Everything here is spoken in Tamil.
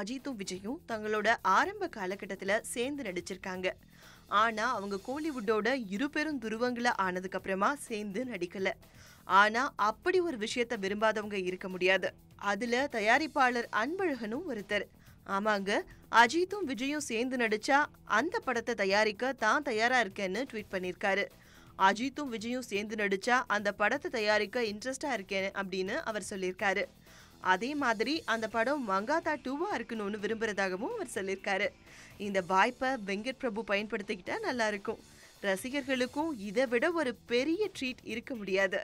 அஜித்தும் விஜயும் தங்களோட ஆரம்ப காலகட்டத்தில் சேர்ந்து நடிச்சிருக்காங்க ஆனால் அவங்க கோலிவுட்டோட இரு பெரும் துருவங்களை ஆனதுக்கப்புறமா சேர்ந்து நடிக்கலை ஆனால் அப்படி ஒரு விஷயத்தை விரும்பாதவங்க இருக்க முடியாது அதில் தயாரிப்பாளர் அன்பழகனும் ஒருத்தர் ஆமாங்க அஜித்தும் விஜயும் சேர்ந்து நடிச்சா அந்த படத்தை தயாரிக்க தான் தயாரா இருக்கேன்னு ட்வீட் பண்ணியிருக்காரு அஜித்தும் விஜயும் சேர்ந்து நடிச்சா அந்த படத்தை தயாரிக்க இன்ட்ரெஸ்டா இருக்கேன் அப்படின்னு அவர் சொல்லியிருக்காரு அதே மாதிரி அந்த படம் மங்காத்தா டூவாக இருக்கணும்னு விரும்புகிறதாகவும் அவர் சொல்லியிருக்காரு இந்த வாய்ப்பை வெங்கட் பிரபு பயன்படுத்திக்கிட்டால் நல்லாயிருக்கும் ரசிகர்களுக்கும் இதை விட ஒரு பெரிய ட்ரீட் இருக்க முடியாது